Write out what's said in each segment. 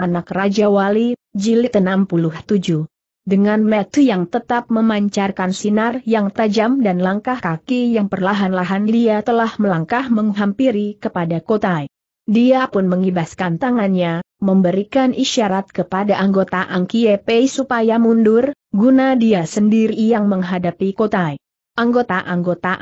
Anak Raja Wali, Jilid 67. Dengan metu yang tetap memancarkan sinar yang tajam dan langkah kaki yang perlahan-lahan dia telah melangkah menghampiri kepada Kotai. Dia pun mengibaskan tangannya, memberikan isyarat kepada anggota Pei supaya mundur, guna dia sendiri yang menghadapi Kotai. Anggota-anggota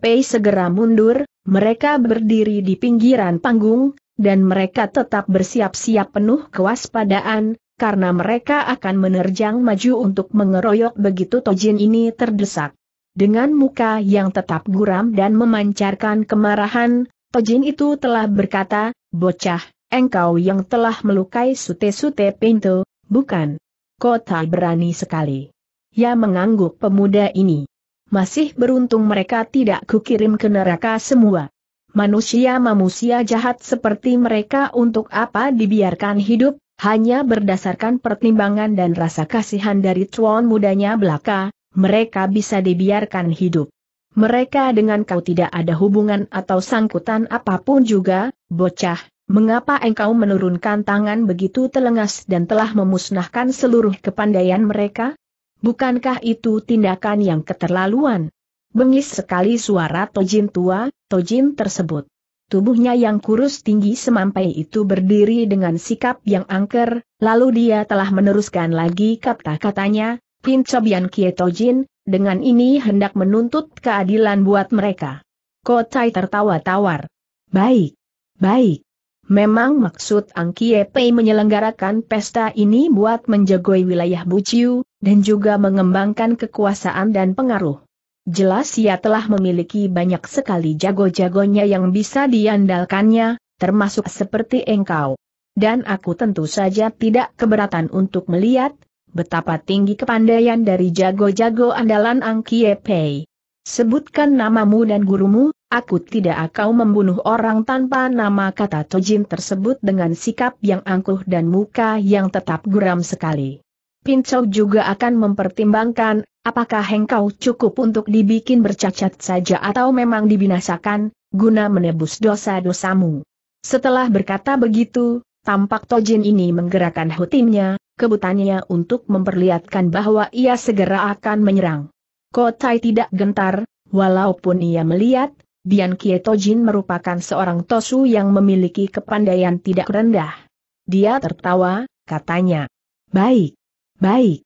Pei segera mundur, mereka berdiri di pinggiran panggung, dan mereka tetap bersiap-siap penuh kewaspadaan, karena mereka akan menerjang maju untuk mengeroyok begitu Tojin ini terdesak. Dengan muka yang tetap guram dan memancarkan kemarahan, Tojin itu telah berkata, Bocah, engkau yang telah melukai sute-sute pintu, bukan? Kota berani sekali. Ya mengangguk pemuda ini. Masih beruntung mereka tidak kukirim ke neraka semua. Manusia-manusia jahat seperti mereka untuk apa dibiarkan hidup, hanya berdasarkan pertimbangan dan rasa kasihan dari tuan mudanya belaka, mereka bisa dibiarkan hidup. Mereka dengan kau tidak ada hubungan atau sangkutan apapun juga, bocah, mengapa engkau menurunkan tangan begitu telengas dan telah memusnahkan seluruh kepandaian mereka? Bukankah itu tindakan yang keterlaluan? Bengis sekali suara Tojin tua, Tojin tersebut. Tubuhnya yang kurus tinggi semampai itu berdiri dengan sikap yang angker, lalu dia telah meneruskan lagi kata-katanya, Pin Chobian Tojin dengan ini hendak menuntut keadilan buat mereka. Kotai tertawa tawar. Baik, baik. Memang maksud Ang Kie Pei menyelenggarakan pesta ini buat menjagoi wilayah Buciu, dan juga mengembangkan kekuasaan dan pengaruh. Jelas ia telah memiliki banyak sekali jago-jagonya yang bisa diandalkannya, termasuk seperti engkau. Dan aku tentu saja tidak keberatan untuk melihat betapa tinggi kepandaian dari jago-jago andalan Ang Kie Pei. Sebutkan namamu dan gurumu, aku tidak akan membunuh orang tanpa nama kata Tojin tersebut dengan sikap yang angkuh dan muka yang tetap geram sekali. Pincau juga akan mempertimbangkan, apakah hengkau cukup untuk dibikin bercacat saja atau memang dibinasakan, guna menebus dosa-dosamu. Setelah berkata begitu, tampak Tojin ini menggerakkan hutimnya, kebutannya untuk memperlihatkan bahwa ia segera akan menyerang. Kotai tidak gentar, walaupun ia melihat, Bian Kie Tojin merupakan seorang tosu yang memiliki kepandaian tidak rendah. Dia tertawa, katanya. Baik, Baik.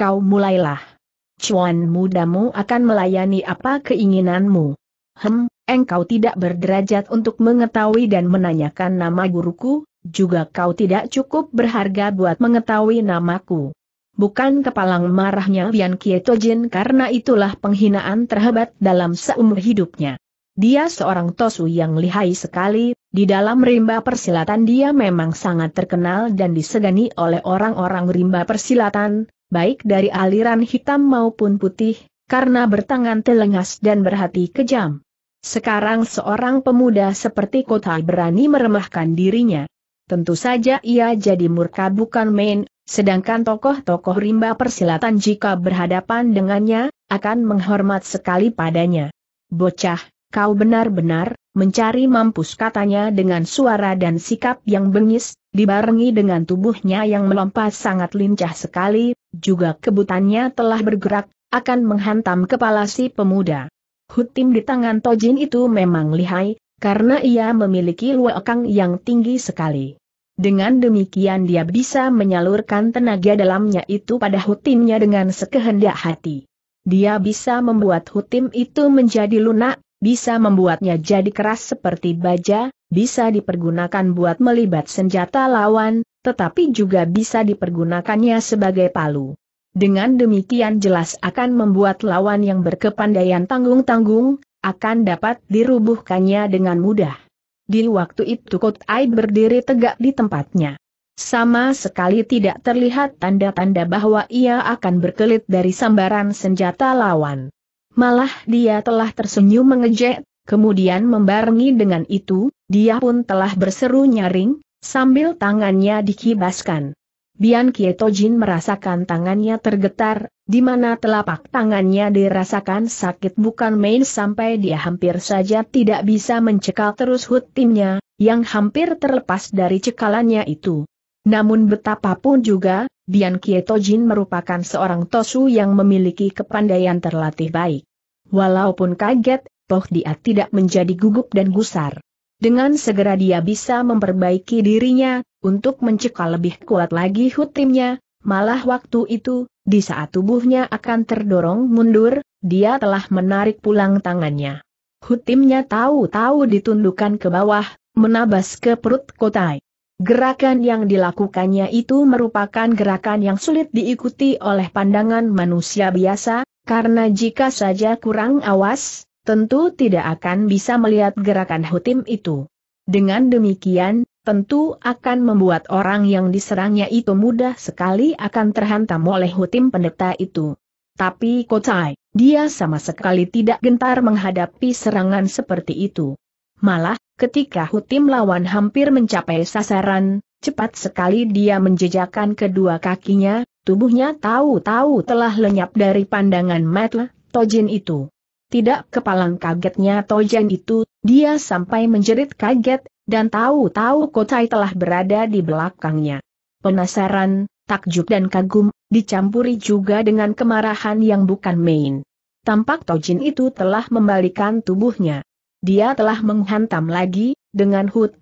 Kau mulailah. Cuan mudamu akan melayani apa keinginanmu. Hem, engkau tidak berderajat untuk mengetahui dan menanyakan nama guruku, juga kau tidak cukup berharga buat mengetahui namaku. Bukan kepalang marahnya Bian Kietojin karena itulah penghinaan terhebat dalam seumur hidupnya. Dia seorang tosu yang lihai sekali, di dalam rimba persilatan dia memang sangat terkenal dan disegani oleh orang-orang rimba persilatan, baik dari aliran hitam maupun putih, karena bertangan telengas dan berhati kejam. Sekarang seorang pemuda seperti kota berani meremahkan dirinya. Tentu saja ia jadi murka bukan main, sedangkan tokoh-tokoh rimba persilatan jika berhadapan dengannya, akan menghormat sekali padanya. Bocah, kau benar-benar, mencari mampus katanya dengan suara dan sikap yang bengis, dibarengi dengan tubuhnya yang melompat sangat lincah sekali, juga kebutannya telah bergerak, akan menghantam kepala si pemuda. Hutim di tangan Tojin itu memang lihai, karena ia memiliki luakang yang tinggi sekali. Dengan demikian dia bisa menyalurkan tenaga dalamnya itu pada hutimnya dengan sekehendak hati. Dia bisa membuat hutim itu menjadi lunak, bisa membuatnya jadi keras seperti baja, bisa dipergunakan buat melibat senjata lawan, tetapi juga bisa dipergunakannya sebagai palu. Dengan demikian jelas akan membuat lawan yang berkepandaian tanggung-tanggung, akan dapat dirubuhkannya dengan mudah. Di waktu itu Kotai berdiri tegak di tempatnya. Sama sekali tidak terlihat tanda-tanda bahwa ia akan berkelit dari sambaran senjata lawan. Malah dia telah tersenyum mengejek, kemudian membarengi dengan itu, dia pun telah berseru nyaring, sambil tangannya dikibaskan. Bian Kietojin merasakan tangannya tergetar, di mana telapak tangannya dirasakan sakit bukan main sampai dia hampir saja tidak bisa mencekal terus hut yang hampir terlepas dari cekalannya itu. Namun betapapun juga, Dian Jin merupakan seorang tosu yang memiliki kepandaian terlatih baik. Walaupun kaget, toh dia tidak menjadi gugup dan gusar. Dengan segera dia bisa memperbaiki dirinya, untuk mencekal lebih kuat lagi hutimnya, malah waktu itu, di saat tubuhnya akan terdorong mundur, dia telah menarik pulang tangannya. Hutimnya tahu-tahu ditundukkan ke bawah, menabas ke perut kotai. Gerakan yang dilakukannya itu merupakan gerakan yang sulit diikuti oleh pandangan manusia biasa, karena jika saja kurang awas, tentu tidak akan bisa melihat gerakan hutim itu. Dengan demikian, tentu akan membuat orang yang diserangnya itu mudah sekali akan terhantam oleh hutim pendeta itu. Tapi Kocai, dia sama sekali tidak gentar menghadapi serangan seperti itu. Malah, ketika hutim lawan hampir mencapai sasaran, cepat sekali dia menjejakkan kedua kakinya, tubuhnya tahu-tahu telah lenyap dari pandangan Matla, Tojin itu. Tidak kepalang kagetnya Tojin itu, dia sampai menjerit kaget, dan tahu-tahu Kotai telah berada di belakangnya. Penasaran, takjub dan kagum, dicampuri juga dengan kemarahan yang bukan main. Tampak Tojin itu telah membalikan tubuhnya dia telah menghantam lagi, dengan hut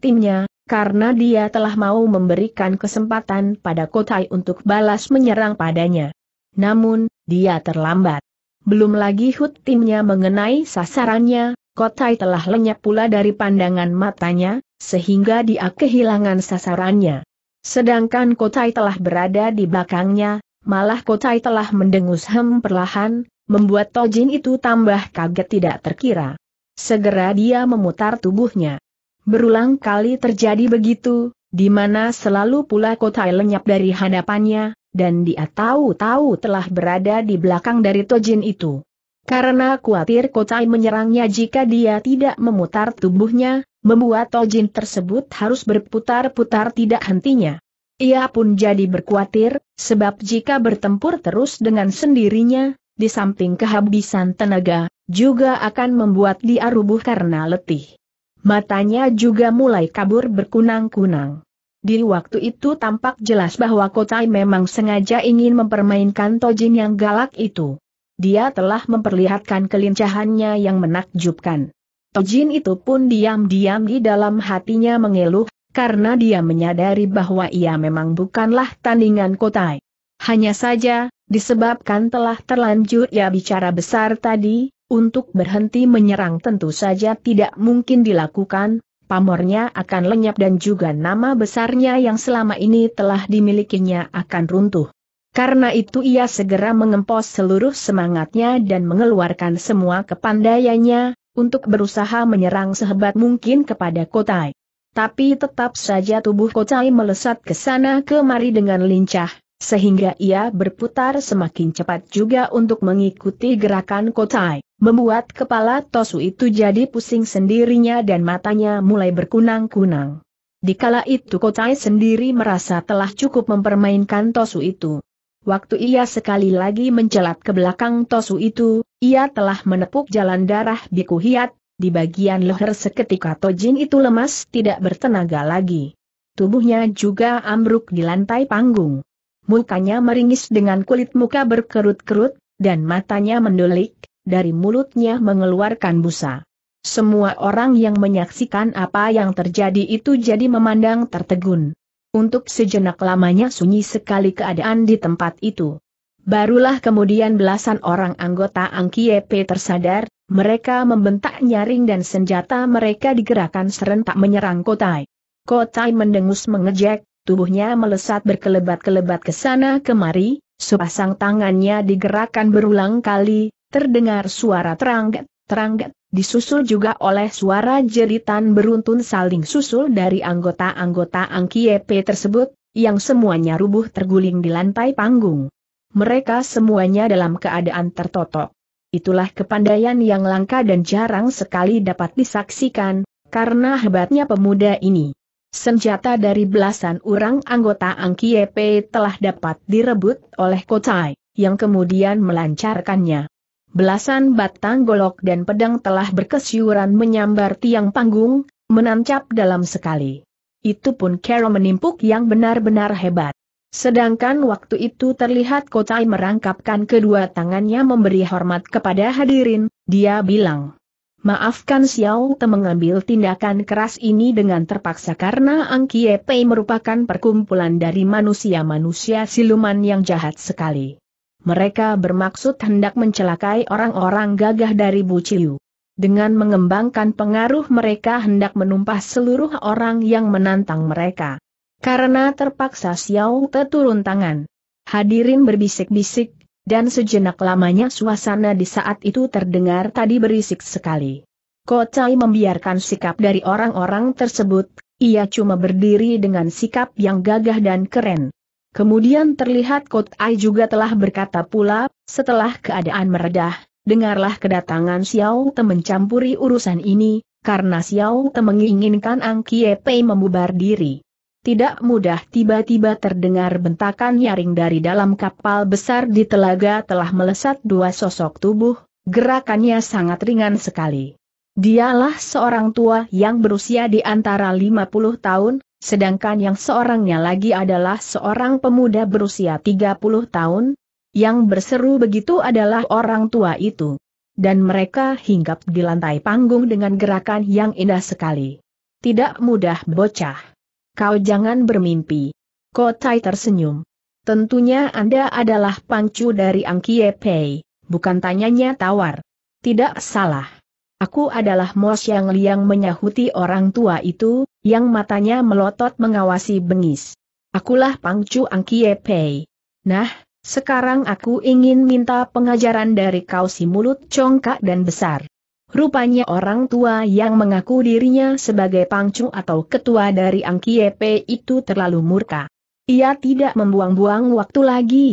karena dia telah mau memberikan kesempatan pada Kotai untuk balas menyerang padanya. Namun, dia terlambat. Belum lagi hut mengenai sasarannya, Kotai telah lenyap pula dari pandangan matanya, sehingga dia kehilangan sasarannya. Sedangkan Kotai telah berada di belakangnya, malah Kotai telah mendengus hem perlahan, membuat Tojin itu tambah kaget tidak terkira. Segera dia memutar tubuhnya. Berulang kali terjadi begitu, di mana selalu pula Kotai lenyap dari hadapannya, dan dia tahu-tahu telah berada di belakang dari Tojin itu. Karena khawatir Kotai menyerangnya jika dia tidak memutar tubuhnya, membuat Tojin tersebut harus berputar-putar tidak hentinya. Ia pun jadi berkhawatir, sebab jika bertempur terus dengan sendirinya, di samping kehabisan tenaga, juga akan membuat dia rubuh karena letih. Matanya juga mulai kabur berkunang-kunang. Di waktu itu tampak jelas bahwa Kotai memang sengaja ingin mempermainkan Tojin yang galak itu. Dia telah memperlihatkan kelincahannya yang menakjubkan. Tojin itu pun diam-diam di dalam hatinya mengeluh, karena dia menyadari bahwa ia memang bukanlah tandingan Kotai. Hanya saja, Disebabkan telah terlanjur ia bicara besar tadi, untuk berhenti menyerang tentu saja tidak mungkin dilakukan, pamornya akan lenyap dan juga nama besarnya yang selama ini telah dimilikinya akan runtuh. Karena itu ia segera mengempos seluruh semangatnya dan mengeluarkan semua kepandaiannya, untuk berusaha menyerang sehebat mungkin kepada Kotai. Tapi tetap saja tubuh Kotai melesat ke sana kemari dengan lincah, sehingga ia berputar semakin cepat juga untuk mengikuti gerakan Kotai, membuat kepala Tosu itu jadi pusing sendirinya dan matanya mulai berkunang-kunang. Di kala itu Kotai sendiri merasa telah cukup mempermainkan Tosu itu. Waktu ia sekali lagi mencelat ke belakang Tosu itu, ia telah menepuk jalan darah Biku Hiat, di bagian leher seketika Tojin itu lemas tidak bertenaga lagi. Tubuhnya juga ambruk di lantai panggung mukanya meringis dengan kulit muka berkerut-kerut, dan matanya mendulik, dari mulutnya mengeluarkan busa. Semua orang yang menyaksikan apa yang terjadi itu jadi memandang tertegun. Untuk sejenak lamanya sunyi sekali keadaan di tempat itu. Barulah kemudian belasan orang anggota Angkiepe tersadar, mereka membentak nyaring dan senjata mereka digerakkan serentak menyerang Kotai. Kotai mendengus mengejek, tubuhnya melesat berkelebat-kelebat ke sana kemari, sepasang tangannya digerakkan berulang kali, terdengar suara teranggat, teranggat, disusul juga oleh suara jeritan beruntun saling susul dari anggota-anggota Angkiepe tersebut, yang semuanya rubuh terguling di lantai panggung. Mereka semuanya dalam keadaan tertotok. Itulah kepandaian yang langka dan jarang sekali dapat disaksikan, karena hebatnya pemuda ini. Senjata dari belasan orang anggota Angkiepe telah dapat direbut oleh Kotai, yang kemudian melancarkannya. Belasan batang golok dan pedang telah berkesyuran menyambar tiang panggung, menancap dalam sekali. Itu pun Kero menimpuk yang benar-benar hebat. Sedangkan waktu itu terlihat Kotai merangkapkan kedua tangannya memberi hormat kepada hadirin, dia bilang. Maafkan Xiao Te mengambil tindakan keras ini dengan terpaksa karena Kie Pei merupakan perkumpulan dari manusia-manusia siluman yang jahat sekali. Mereka bermaksud hendak mencelakai orang-orang gagah dari Bu Buciu. Dengan mengembangkan pengaruh mereka hendak menumpah seluruh orang yang menantang mereka. Karena terpaksa Xiao Te turun tangan. Hadirin berbisik-bisik, dan sejenak lamanya suasana di saat itu terdengar tadi berisik sekali. Kocai membiarkan sikap dari orang-orang tersebut, ia cuma berdiri dengan sikap yang gagah dan keren. Kemudian terlihat Kocai juga telah berkata pula, setelah keadaan meredah, dengarlah kedatangan Xiao Te mencampuri urusan ini, karena Xiao Te menginginkan Ang Kie Pei membubar diri. Tidak mudah tiba-tiba terdengar bentakan nyaring dari dalam kapal besar di telaga telah melesat dua sosok tubuh, gerakannya sangat ringan sekali. Dialah seorang tua yang berusia di antara 50 tahun, sedangkan yang seorangnya lagi adalah seorang pemuda berusia 30 tahun, yang berseru begitu adalah orang tua itu. Dan mereka hinggap di lantai panggung dengan gerakan yang indah sekali. Tidak mudah bocah. Kau jangan bermimpi. Kotai tersenyum. Tentunya Anda adalah pangcu dari Angkie Pei, bukan tanyanya tawar. Tidak salah. Aku adalah Mos Yang Liang menyahuti orang tua itu, yang matanya melotot mengawasi bengis. Akulah pangcu Angkie Pei. Nah, sekarang aku ingin minta pengajaran dari kau si mulut congkak dan besar. Rupanya orang tua yang mengaku dirinya sebagai pangcu atau ketua dari Angkiepe itu terlalu murka. Ia tidak membuang-buang waktu lagi.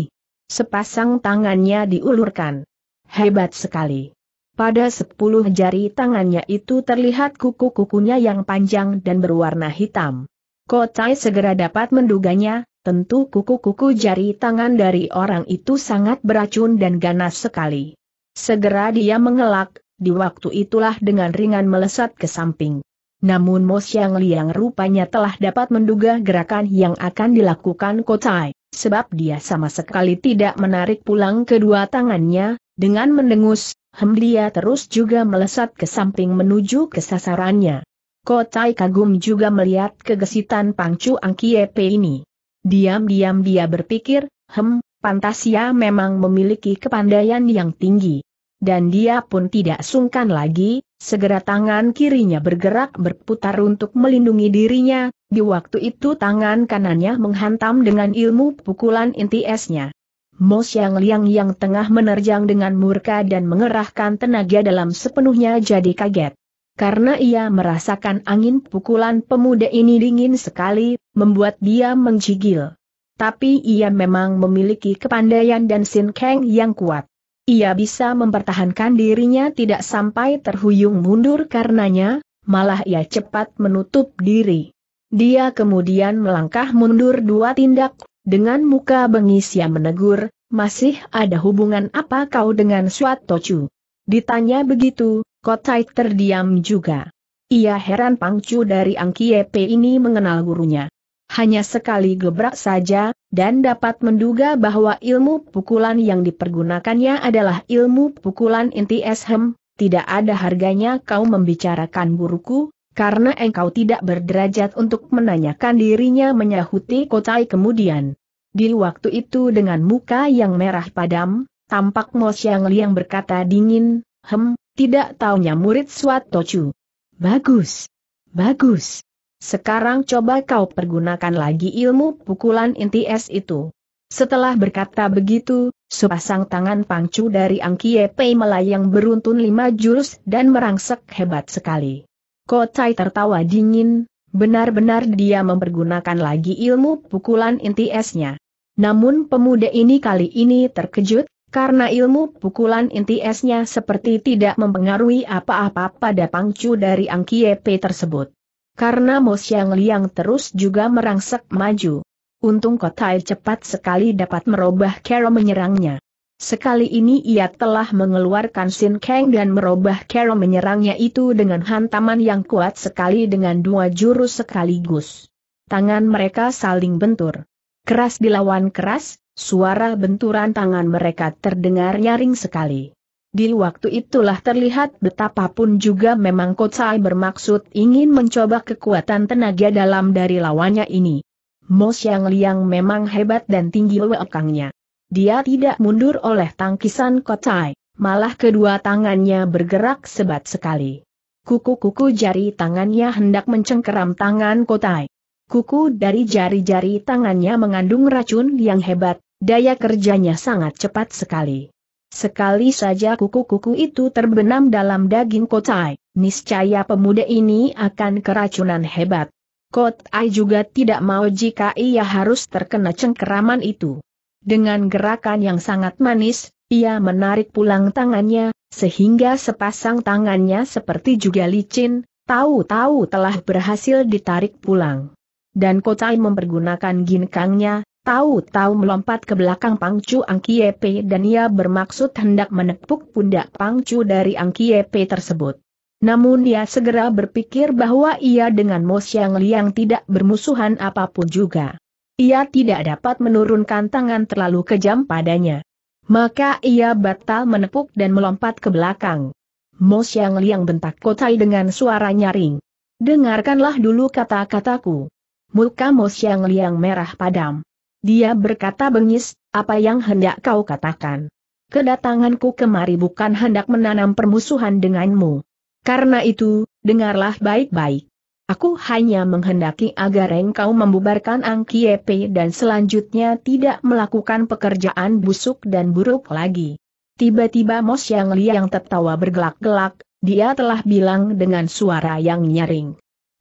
Sepasang tangannya diulurkan. Hebat sekali. Pada sepuluh jari tangannya itu terlihat kuku-kukunya yang panjang dan berwarna hitam. Kocai segera dapat menduganya, tentu kuku-kuku jari tangan dari orang itu sangat beracun dan ganas sekali. Segera dia mengelak, di waktu itulah dengan ringan melesat ke samping. Namun Mo Xiang Liang rupanya telah dapat menduga gerakan yang akan dilakukan Kotai, sebab dia sama sekali tidak menarik pulang kedua tangannya, dengan mendengus, hem dia terus juga melesat ke samping menuju ke sasarannya. Kotai kagum juga melihat kegesitan Pangcu Angkiepe ini. Diam-diam dia berpikir, hem, ia ya memang memiliki kepandaian yang tinggi dan dia pun tidak sungkan lagi, segera tangan kirinya bergerak berputar untuk melindungi dirinya, di waktu itu tangan kanannya menghantam dengan ilmu pukulan inti esnya. Mo Xiang Liang yang tengah menerjang dengan murka dan mengerahkan tenaga dalam sepenuhnya jadi kaget. Karena ia merasakan angin pukulan pemuda ini dingin sekali, membuat dia menjigil. Tapi ia memang memiliki kepandaian dan sinkeng yang kuat ia bisa mempertahankan dirinya tidak sampai terhuyung mundur karenanya, malah ia cepat menutup diri. Dia kemudian melangkah mundur dua tindak, dengan muka bengis ia menegur, masih ada hubungan apa kau dengan Suatochu? Ditanya begitu, Kotai terdiam juga. Ia heran Pangcu dari Angkiepe ini mengenal gurunya hanya sekali gebrak saja, dan dapat menduga bahwa ilmu pukulan yang dipergunakannya adalah ilmu pukulan inti Eshem, tidak ada harganya kau membicarakan buruku, karena engkau tidak berderajat untuk menanyakan dirinya menyahuti kotai kemudian. Di waktu itu dengan muka yang merah padam, tampak Mo Xiang Liang berkata dingin, hem, tidak taunya murid Swat Tochu. Bagus. Bagus. Sekarang coba kau pergunakan lagi ilmu pukulan inti es itu. Setelah berkata begitu, sepasang tangan pangcu dari Angkie Pei melayang beruntun lima jurus dan merangsek hebat sekali. Kotai tertawa dingin, benar-benar dia mempergunakan lagi ilmu pukulan inti esnya. Namun pemuda ini kali ini terkejut, karena ilmu pukulan inti esnya seperti tidak mempengaruhi apa-apa pada pangcu dari Angkie Pei tersebut karena Mo yang Liang terus juga merangsek maju. Untung Kotai cepat sekali dapat merubah Kero menyerangnya. Sekali ini ia telah mengeluarkan Sin Kang dan merubah Kero menyerangnya itu dengan hantaman yang kuat sekali dengan dua jurus sekaligus. Tangan mereka saling bentur. Keras dilawan keras, suara benturan tangan mereka terdengar nyaring sekali. Di waktu itulah terlihat betapapun juga memang Kotsai bermaksud ingin mencoba kekuatan tenaga dalam dari lawannya ini. Mo Xiang Liang memang hebat dan tinggi wekangnya. Dia tidak mundur oleh tangkisan Kotsai, malah kedua tangannya bergerak sebat sekali. Kuku-kuku jari tangannya hendak mencengkeram tangan Kotai. Kuku dari jari-jari tangannya mengandung racun yang hebat, daya kerjanya sangat cepat sekali. Sekali saja kuku-kuku itu terbenam dalam daging kotai, niscaya pemuda ini akan keracunan hebat. Kotai juga tidak mau jika ia harus terkena cengkeraman itu. Dengan gerakan yang sangat manis, ia menarik pulang tangannya, sehingga sepasang tangannya seperti juga licin, tahu-tahu telah berhasil ditarik pulang. Dan Kotai mempergunakan ginkangnya, Tahu-tahu melompat ke belakang Pangcu Angkiepe dan ia bermaksud hendak menepuk pundak Pangcu dari Angkiepe tersebut. Namun ia segera berpikir bahwa ia dengan Mo Xiang Liang tidak bermusuhan apapun juga. Ia tidak dapat menurunkan tangan terlalu kejam padanya. Maka ia batal menepuk dan melompat ke belakang. Mo Xiang Liang bentak Kotai dengan suara nyaring. Dengarkanlah dulu kata-kataku. Muka Mo Xiang Liang merah padam. Dia berkata bengis, apa yang hendak kau katakan? Kedatanganku kemari bukan hendak menanam permusuhan denganmu. Karena itu, dengarlah baik-baik. Aku hanya menghendaki agar engkau membubarkan Angkiepe dan selanjutnya tidak melakukan pekerjaan busuk dan buruk lagi. Tiba-tiba Mos Yang Liang tertawa bergelak-gelak, dia telah bilang dengan suara yang nyaring.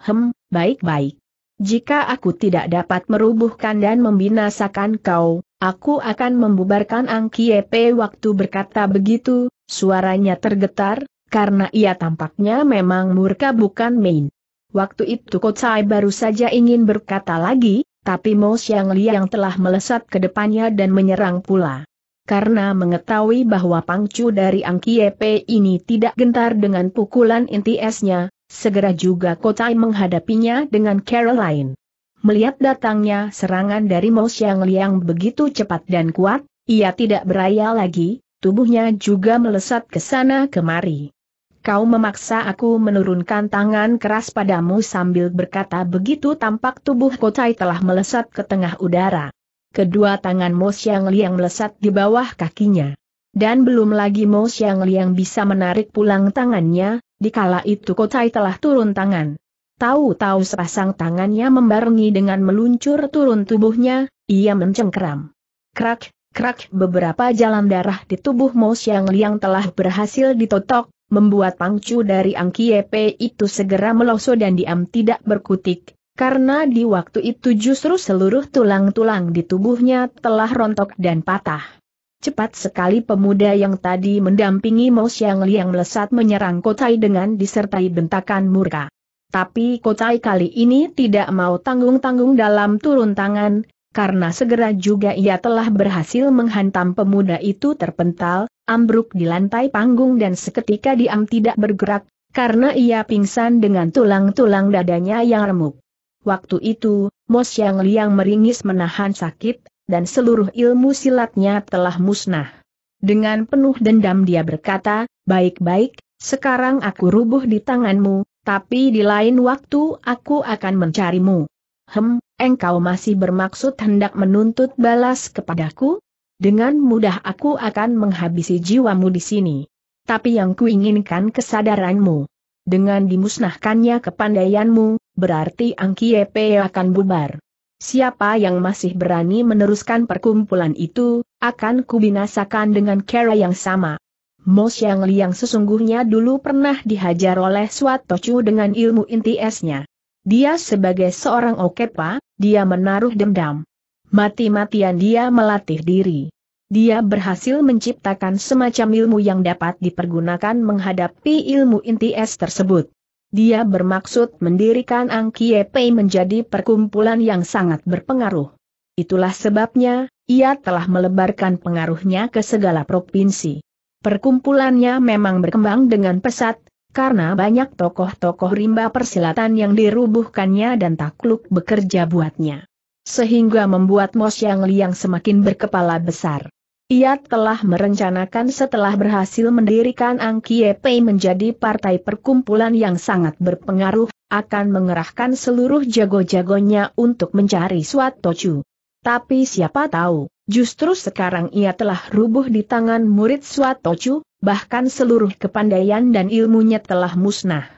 Hem, baik-baik. Jika aku tidak dapat merubuhkan dan membinasakan kau, aku akan membubarkan Angkiepe waktu berkata begitu, suaranya tergetar, karena ia tampaknya memang murka bukan main. Waktu itu Kocai baru saja ingin berkata lagi, tapi Mo Xiang Liang telah melesat ke depannya dan menyerang pula. Karena mengetahui bahwa pangcu dari Angkiepe ini tidak gentar dengan pukulan inti esnya, Segera juga Kotai menghadapinya dengan Caroline. Melihat datangnya serangan dari Mo Xiang Liang begitu cepat dan kuat, ia tidak beraya lagi, tubuhnya juga melesat ke sana kemari. Kau memaksa aku menurunkan tangan keras padamu sambil berkata begitu tampak tubuh Kotai telah melesat ke tengah udara. Kedua tangan Mo Xiang Liang melesat di bawah kakinya. Dan belum lagi Mo Xiang Liang bisa menarik pulang tangannya, Dikala itu Kocai telah turun tangan. Tahu-tahu sepasang tangannya membarengi dengan meluncur turun tubuhnya, ia mencengkeram. Krak, krak beberapa jalan darah di tubuh Mo Xiang Liang telah berhasil ditotok, membuat pangcu dari Angkiepe itu segera meloso dan diam tidak berkutik, karena di waktu itu justru seluruh tulang-tulang di tubuhnya telah rontok dan patah. Cepat sekali pemuda yang tadi mendampingi Mo Xiang Liang melesat menyerang Kotai dengan disertai bentakan murka. Tapi Kotai kali ini tidak mau tanggung-tanggung dalam turun tangan, karena segera juga ia telah berhasil menghantam pemuda itu terpental, ambruk di lantai panggung dan seketika diam tidak bergerak, karena ia pingsan dengan tulang-tulang dadanya yang remuk. Waktu itu, Mo Xiang Liang meringis menahan sakit, dan seluruh ilmu silatnya telah musnah. Dengan penuh dendam dia berkata, baik-baik, sekarang aku rubuh di tanganmu, tapi di lain waktu aku akan mencarimu. Hem, engkau masih bermaksud hendak menuntut balas kepadaku? Dengan mudah aku akan menghabisi jiwamu di sini. Tapi yang kuinginkan kesadaranmu. Dengan dimusnahkannya kepandaianmu, berarti Pe akan bubar. Siapa yang masih berani meneruskan perkumpulan itu, akan kubinasakan dengan cara yang sama. Mo Xiang Liang sesungguhnya dulu pernah dihajar oleh Suat Tochu dengan ilmu inti esnya. Dia sebagai seorang okepa, dia menaruh dendam. Mati-matian dia melatih diri. Dia berhasil menciptakan semacam ilmu yang dapat dipergunakan menghadapi ilmu inti es tersebut. Dia bermaksud mendirikan Pei menjadi perkumpulan yang sangat berpengaruh. Itulah sebabnya, ia telah melebarkan pengaruhnya ke segala provinsi. Perkumpulannya memang berkembang dengan pesat, karena banyak tokoh-tokoh rimba persilatan yang dirubuhkannya dan takluk bekerja buatnya. Sehingga membuat Mos Yang Liang semakin berkepala besar. Ia telah merencanakan setelah berhasil mendirikan Pei menjadi partai perkumpulan yang sangat berpengaruh, akan mengerahkan seluruh jago-jagonya untuk mencari suatu cu. Tapi siapa tahu, justru sekarang ia telah rubuh di tangan murid suatu cu, bahkan seluruh kepandaian dan ilmunya telah musnah.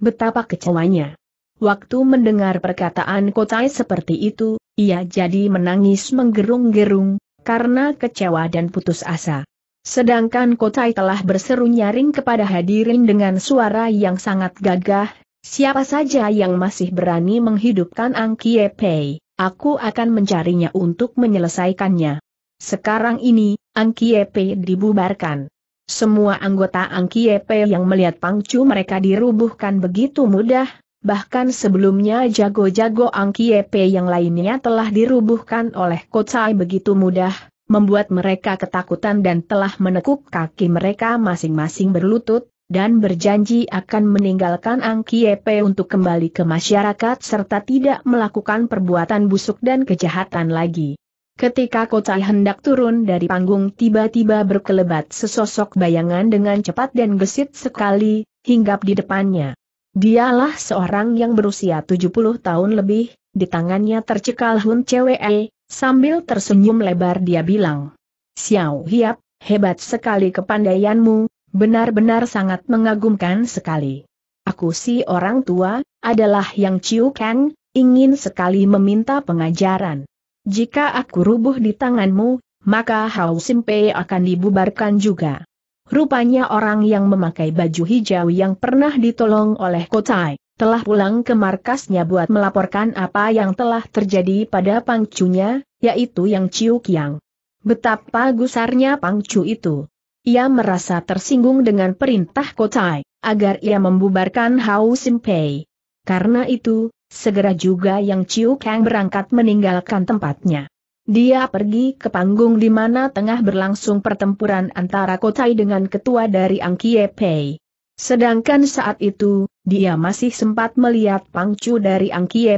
Betapa kecewanya. Waktu mendengar perkataan Kotai seperti itu, ia jadi menangis menggerung-gerung, karena kecewa dan putus asa. Sedangkan Kotai telah berseru nyaring kepada hadirin dengan suara yang sangat gagah, siapa saja yang masih berani menghidupkan Ang Pei, aku akan mencarinya untuk menyelesaikannya. Sekarang ini, Ang Pei dibubarkan. Semua anggota Ang Pei yang melihat pangcu mereka dirubuhkan begitu mudah, bahkan sebelumnya jago-jago Angkiepe yang lainnya telah dirubuhkan oleh Kocai begitu mudah, membuat mereka ketakutan dan telah menekuk kaki mereka masing-masing berlutut, dan berjanji akan meninggalkan Angkiepe untuk kembali ke masyarakat serta tidak melakukan perbuatan busuk dan kejahatan lagi. Ketika Kocai hendak turun dari panggung tiba-tiba berkelebat sesosok bayangan dengan cepat dan gesit sekali, hinggap di depannya. Dialah seorang yang berusia 70 tahun lebih, di tangannya tercekal Hun Cewee, sambil tersenyum lebar dia bilang. Xiao Hiap, hebat sekali kepandaianmu, benar-benar sangat mengagumkan sekali. Aku si orang tua, adalah yang Ciu Kang, ingin sekali meminta pengajaran. Jika aku rubuh di tanganmu, maka Hao Simpe akan dibubarkan juga. Rupanya orang yang memakai baju hijau yang pernah ditolong oleh Kotai, telah pulang ke markasnya buat melaporkan apa yang telah terjadi pada pangcunya, yaitu yang Ciu Kiang. Betapa gusarnya pangcu itu. Ia merasa tersinggung dengan perintah Kotai, agar ia membubarkan Hao Simpei. Karena itu, segera juga yang Ciu Kang berangkat meninggalkan tempatnya. Dia pergi ke panggung di mana tengah berlangsung pertempuran antara Kotai dengan ketua dari Angkie Pei. Sedangkan saat itu, dia masih sempat melihat pangcu dari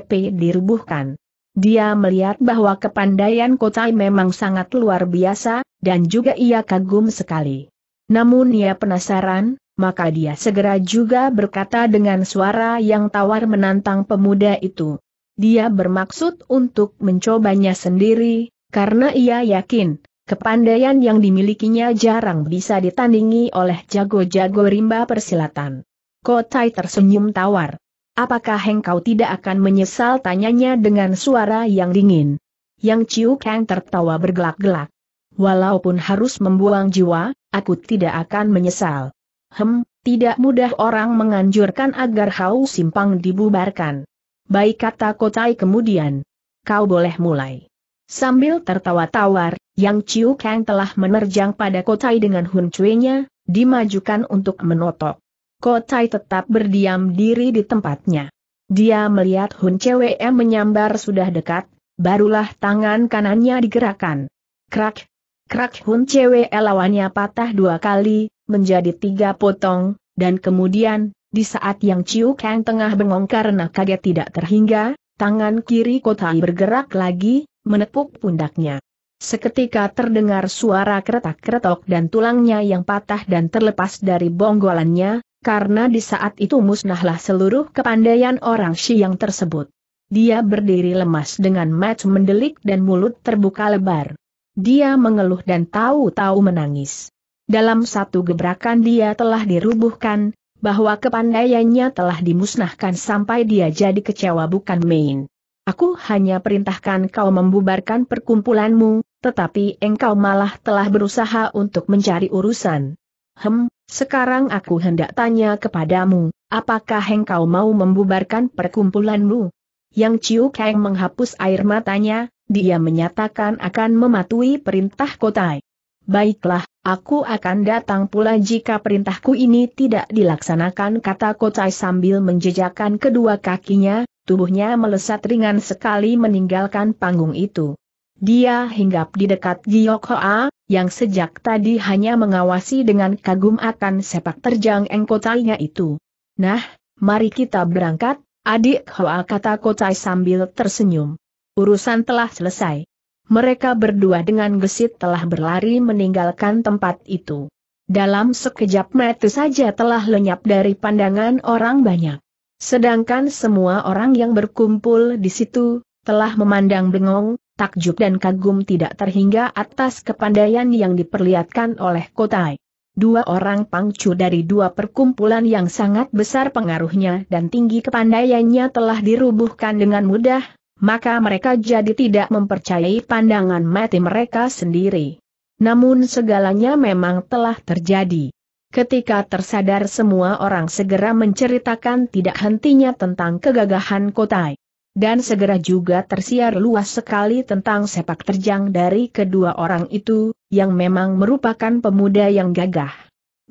Pei dirubuhkan. Dia melihat bahwa kepandaian Kotai memang sangat luar biasa, dan juga ia kagum sekali. Namun ia penasaran, maka dia segera juga berkata dengan suara yang tawar menantang pemuda itu, dia bermaksud untuk mencobanya sendiri, karena ia yakin, kepandaian yang dimilikinya jarang bisa ditandingi oleh jago-jago rimba persilatan. Kotai tersenyum tawar. Apakah engkau tidak akan menyesal tanyanya dengan suara yang dingin? Yang Ciu Kang tertawa bergelak-gelak. Walaupun harus membuang jiwa, aku tidak akan menyesal. Hem, tidak mudah orang menganjurkan agar hau simpang dibubarkan. Baik kata Kotai kemudian. Kau boleh mulai. Sambil tertawa tawar, Yang Chiu Kang telah menerjang pada Kotai dengan Hun Cui-nya, dimajukan untuk menotok. Kotai tetap berdiam diri di tempatnya. Dia melihat Hun Cwe menyambar sudah dekat, barulah tangan kanannya digerakkan. Krak, krak Hun Cwe lawannya patah dua kali, menjadi tiga potong, dan kemudian, di saat yang Ciu Kang tengah bengong karena kaget tidak terhingga, tangan kiri Kotai bergerak lagi, menepuk pundaknya. Seketika terdengar suara keretak-keretok dan tulangnya yang patah dan terlepas dari bonggolannya, karena di saat itu musnahlah seluruh kepandaian orang Yang tersebut. Dia berdiri lemas dengan match mendelik dan mulut terbuka lebar. Dia mengeluh dan tahu-tahu menangis. Dalam satu gebrakan dia telah dirubuhkan, bahwa kepandaiannya telah dimusnahkan sampai dia jadi kecewa bukan main. Aku hanya perintahkan kau membubarkan perkumpulanmu, tetapi engkau malah telah berusaha untuk mencari urusan. Hem, sekarang aku hendak tanya kepadamu, apakah engkau mau membubarkan perkumpulanmu? Yang Ciu Kang menghapus air matanya, dia menyatakan akan mematuhi perintah Kotai. Baiklah, aku akan datang pula jika perintahku ini tidak dilaksanakan kata Kocai sambil menjejakkan kedua kakinya, tubuhnya melesat ringan sekali meninggalkan panggung itu. Dia hinggap di dekat Giok Hoa, yang sejak tadi hanya mengawasi dengan kagum akan sepak terjang engkotainya itu. Nah, mari kita berangkat, adik Hoa kata Kocai sambil tersenyum. Urusan telah selesai mereka berdua dengan gesit telah berlari meninggalkan tempat itu. Dalam sekejap mata saja telah lenyap dari pandangan orang banyak. Sedangkan semua orang yang berkumpul di situ, telah memandang bengong, takjub dan kagum tidak terhingga atas kepandaian yang diperlihatkan oleh Kotai. Dua orang pangcu dari dua perkumpulan yang sangat besar pengaruhnya dan tinggi kepandaiannya telah dirubuhkan dengan mudah, maka mereka jadi tidak mempercayai pandangan mati mereka sendiri. Namun segalanya memang telah terjadi. Ketika tersadar semua orang segera menceritakan tidak hentinya tentang kegagahan Kotai. Dan segera juga tersiar luas sekali tentang sepak terjang dari kedua orang itu, yang memang merupakan pemuda yang gagah.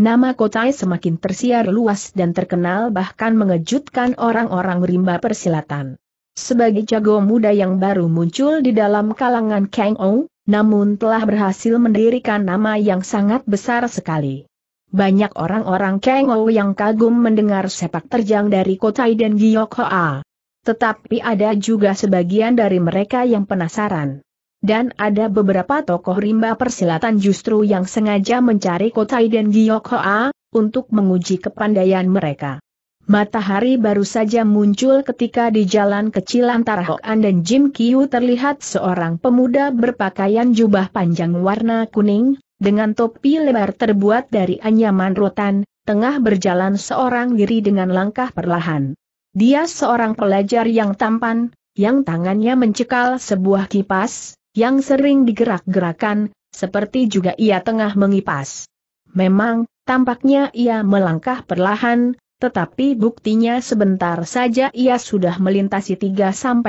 Nama Kotai semakin tersiar luas dan terkenal bahkan mengejutkan orang-orang rimba persilatan. Sebagai jago muda yang baru muncul di dalam kalangan Kang Ong, namun telah berhasil mendirikan nama yang sangat besar sekali. Banyak orang-orang Kang Ong yang kagum mendengar sepak terjang dari Kotai dan Giok Hoa. Tetapi ada juga sebagian dari mereka yang penasaran. Dan ada beberapa tokoh rimba persilatan justru yang sengaja mencari Kotai dan Giok Hoa, untuk menguji kepandaian mereka. Matahari baru saja muncul ketika di jalan kecil antara Hokan dan Jim Kiu terlihat seorang pemuda berpakaian jubah panjang warna kuning, dengan topi lebar terbuat dari anyaman rotan, tengah berjalan seorang diri dengan langkah perlahan. Dia seorang pelajar yang tampan, yang tangannya mencekal sebuah kipas, yang sering digerak-gerakan, seperti juga ia tengah mengipas. Memang, tampaknya ia melangkah perlahan, tetapi buktinya sebentar saja ia sudah melintasi 3-50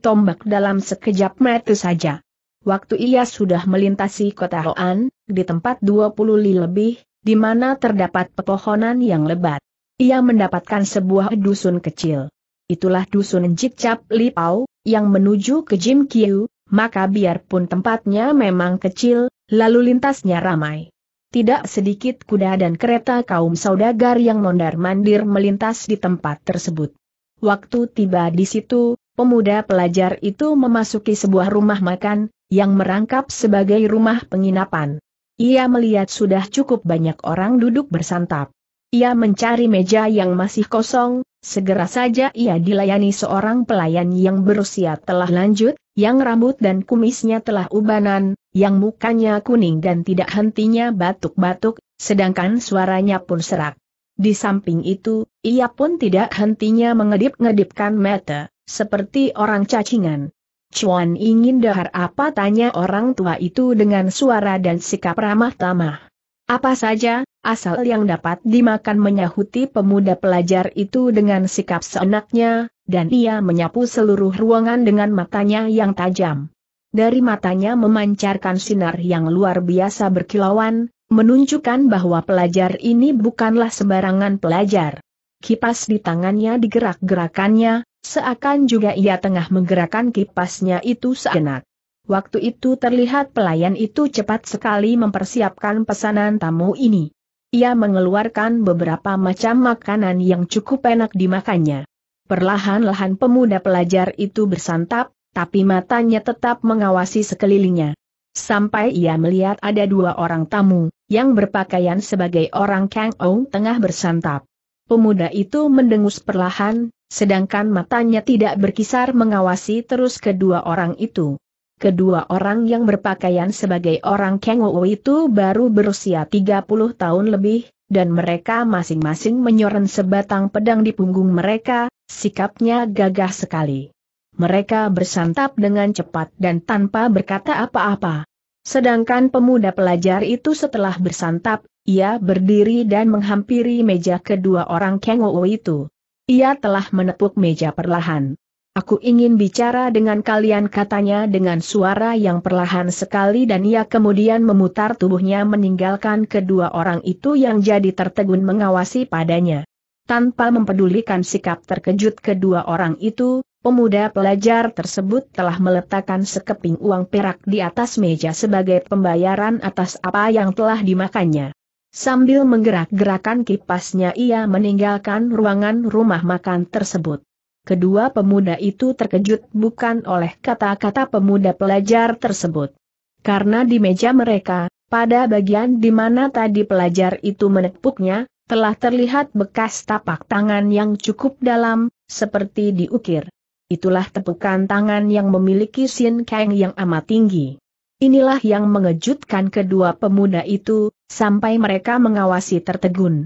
tombak dalam sekejap mata saja. Waktu ia sudah melintasi kota Hoan, di tempat 20 li lebih, di mana terdapat pepohonan yang lebat. Ia mendapatkan sebuah dusun kecil. Itulah dusun Li Lipau, yang menuju ke Jim Kiu, maka biarpun tempatnya memang kecil, lalu lintasnya ramai tidak sedikit kuda dan kereta kaum saudagar yang mondar-mandir melintas di tempat tersebut. Waktu tiba di situ, pemuda pelajar itu memasuki sebuah rumah makan, yang merangkap sebagai rumah penginapan. Ia melihat sudah cukup banyak orang duduk bersantap. Ia mencari meja yang masih kosong, segera saja ia dilayani seorang pelayan yang berusia telah lanjut, yang rambut dan kumisnya telah ubanan, yang mukanya kuning dan tidak hentinya batuk-batuk, sedangkan suaranya pun serak. Di samping itu, ia pun tidak hentinya mengedip-ngedipkan mata, seperti orang cacingan. Cuan ingin dahar apa tanya orang tua itu dengan suara dan sikap ramah tamah. Apa saja, asal yang dapat dimakan menyahuti pemuda pelajar itu dengan sikap seenaknya, dan ia menyapu seluruh ruangan dengan matanya yang tajam dari matanya memancarkan sinar yang luar biasa berkilauan, menunjukkan bahwa pelajar ini bukanlah sembarangan pelajar. Kipas di tangannya digerak-gerakannya, seakan juga ia tengah menggerakkan kipasnya itu seenak. Waktu itu terlihat pelayan itu cepat sekali mempersiapkan pesanan tamu ini. Ia mengeluarkan beberapa macam makanan yang cukup enak dimakannya. Perlahan-lahan pemuda pelajar itu bersantap, tapi matanya tetap mengawasi sekelilingnya. Sampai ia melihat ada dua orang tamu, yang berpakaian sebagai orang Kang Ong tengah bersantap. Pemuda itu mendengus perlahan, sedangkan matanya tidak berkisar mengawasi terus kedua orang itu. Kedua orang yang berpakaian sebagai orang Ong itu baru berusia 30 tahun lebih, dan mereka masing-masing menyoren sebatang pedang di punggung mereka, sikapnya gagah sekali mereka bersantap dengan cepat dan tanpa berkata apa-apa. Sedangkan pemuda pelajar itu setelah bersantap, ia berdiri dan menghampiri meja kedua orang Kengou itu. Ia telah menepuk meja perlahan. Aku ingin bicara dengan kalian katanya dengan suara yang perlahan sekali dan ia kemudian memutar tubuhnya meninggalkan kedua orang itu yang jadi tertegun mengawasi padanya. Tanpa mempedulikan sikap terkejut kedua orang itu, Pemuda pelajar tersebut telah meletakkan sekeping uang perak di atas meja sebagai pembayaran atas apa yang telah dimakannya. Sambil menggerak-gerakan kipasnya ia meninggalkan ruangan rumah makan tersebut. Kedua pemuda itu terkejut bukan oleh kata-kata pemuda pelajar tersebut. Karena di meja mereka, pada bagian di mana tadi pelajar itu menepuknya, telah terlihat bekas tapak tangan yang cukup dalam, seperti diukir itulah tepukan tangan yang memiliki Sin Kang yang amat tinggi. Inilah yang mengejutkan kedua pemuda itu, sampai mereka mengawasi tertegun.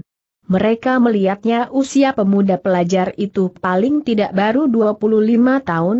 Mereka melihatnya usia pemuda pelajar itu paling tidak baru 25 tahun,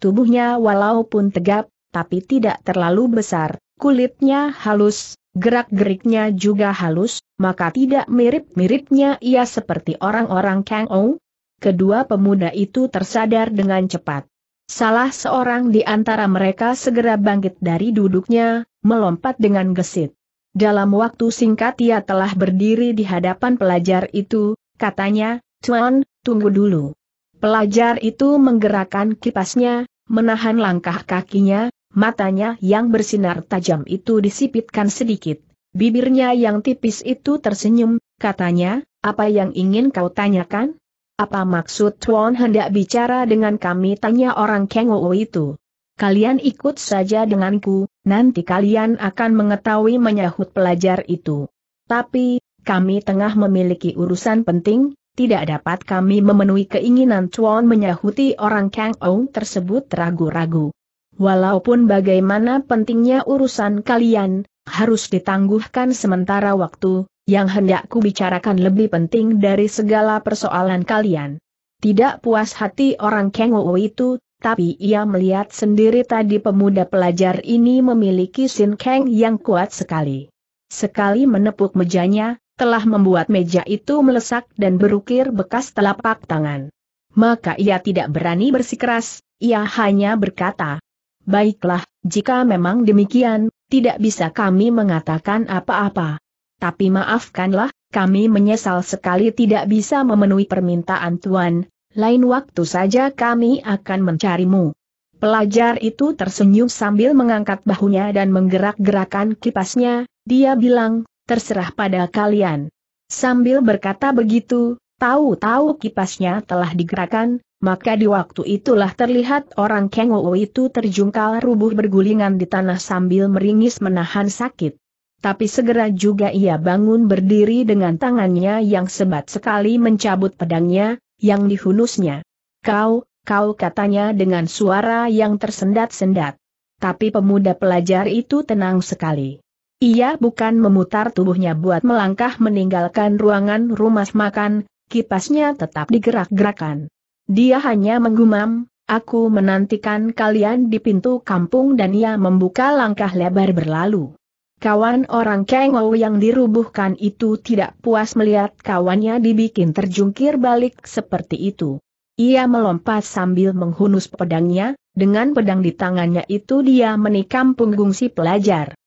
tubuhnya walaupun tegap, tapi tidak terlalu besar, kulitnya halus, gerak-geriknya juga halus, maka tidak mirip-miripnya ia seperti orang-orang Kang Ong, kedua pemuda itu tersadar dengan cepat. Salah seorang di antara mereka segera bangkit dari duduknya, melompat dengan gesit. Dalam waktu singkat ia telah berdiri di hadapan pelajar itu, katanya, Tuan, tunggu dulu. Pelajar itu menggerakkan kipasnya, menahan langkah kakinya, matanya yang bersinar tajam itu disipitkan sedikit. Bibirnya yang tipis itu tersenyum, katanya, apa yang ingin kau tanyakan? Apa maksud Tuan hendak bicara dengan kami tanya orang Kengo itu? Kalian ikut saja denganku, nanti kalian akan mengetahui menyahut pelajar itu. Tapi, kami tengah memiliki urusan penting, tidak dapat kami memenuhi keinginan Tuan menyahuti orang Kang Ou tersebut ragu-ragu. Walaupun bagaimana pentingnya urusan kalian, harus ditangguhkan sementara waktu, yang hendak bicarakan lebih penting dari segala persoalan kalian. Tidak puas hati orang Kengo itu, tapi ia melihat sendiri tadi pemuda pelajar ini memiliki Sin keng yang kuat sekali. Sekali menepuk mejanya, telah membuat meja itu melesak dan berukir bekas telapak tangan. Maka ia tidak berani bersikeras, ia hanya berkata, Baiklah, jika memang demikian, tidak bisa kami mengatakan apa-apa tapi maafkanlah, kami menyesal sekali tidak bisa memenuhi permintaan Tuan, lain waktu saja kami akan mencarimu. Pelajar itu tersenyum sambil mengangkat bahunya dan menggerak-gerakan kipasnya, dia bilang, terserah pada kalian. Sambil berkata begitu, tahu-tahu kipasnya telah digerakkan, maka di waktu itulah terlihat orang Kengowo itu terjungkal rubuh bergulingan di tanah sambil meringis menahan sakit tapi segera juga ia bangun berdiri dengan tangannya yang sebat sekali mencabut pedangnya, yang dihunusnya. Kau, kau katanya dengan suara yang tersendat-sendat. Tapi pemuda pelajar itu tenang sekali. Ia bukan memutar tubuhnya buat melangkah meninggalkan ruangan rumah makan, kipasnya tetap digerak-gerakan. Dia hanya menggumam, aku menantikan kalian di pintu kampung dan ia membuka langkah lebar berlalu. Kawan orang Kengou yang dirubuhkan itu tidak puas melihat kawannya dibikin terjungkir balik seperti itu. Ia melompat sambil menghunus pedangnya, dengan pedang di tangannya itu dia menikam punggung si pelajar.